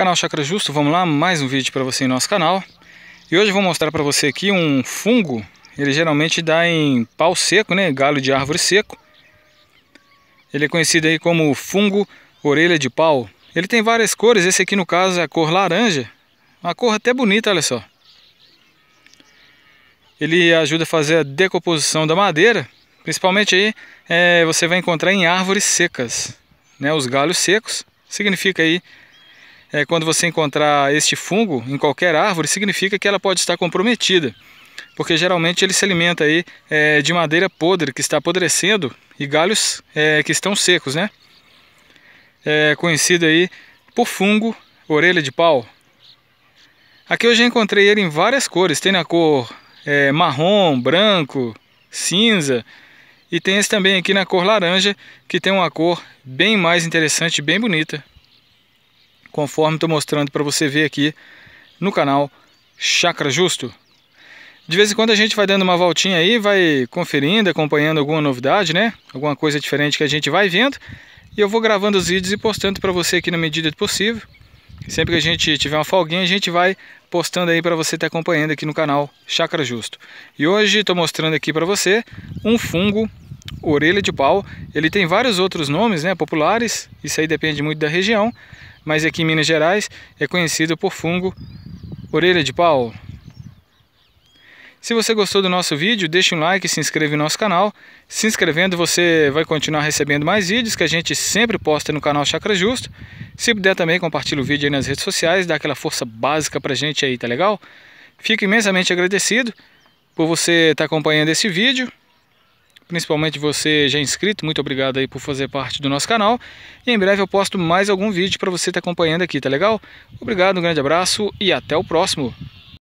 Canal Chakra Justo, vamos lá, mais um vídeo para você em nosso canal. E hoje eu vou mostrar para você aqui um fungo, ele geralmente dá em pau seco, né, galho de árvore seco. Ele é conhecido aí como fungo orelha de pau. Ele tem várias cores, esse aqui no caso é a cor laranja, uma cor até bonita, olha só. Ele ajuda a fazer a decomposição da madeira, principalmente aí é, você vai encontrar em árvores secas, né, os galhos secos, significa aí é, quando você encontrar este fungo em qualquer árvore, significa que ela pode estar comprometida, porque geralmente ele se alimenta aí, é, de madeira podre que está apodrecendo e galhos é, que estão secos, né? É conhecido aí por fungo orelha de pau. Aqui eu já encontrei ele em várias cores, tem na cor é, marrom, branco, cinza e tem esse também aqui na cor laranja, que tem uma cor bem mais interessante, bem bonita conforme estou mostrando para você ver aqui no canal Chakra Justo. De vez em quando a gente vai dando uma voltinha aí, vai conferindo, acompanhando alguma novidade, né? Alguma coisa diferente que a gente vai vendo. E eu vou gravando os vídeos e postando para você aqui na medida do possível. Sempre que a gente tiver uma folguinha, a gente vai postando aí para você estar tá acompanhando aqui no canal Chakra Justo. E hoje estou mostrando aqui para você um fungo orelha de pau. Ele tem vários outros nomes né, populares, isso aí depende muito da região, mas aqui em Minas Gerais é conhecido por fungo orelha de pau. Se você gostou do nosso vídeo, deixe um like e se inscreva no nosso canal. Se inscrevendo, você vai continuar recebendo mais vídeos que a gente sempre posta no canal Chakra Justo. Se puder também, compartilhe o vídeo aí nas redes sociais, dá aquela força básica pra gente aí, tá legal? Fico imensamente agradecido por você estar tá acompanhando esse vídeo principalmente você já é inscrito, muito obrigado aí por fazer parte do nosso canal. E em breve eu posto mais algum vídeo para você estar tá acompanhando aqui, tá legal? Obrigado, um grande abraço e até o próximo!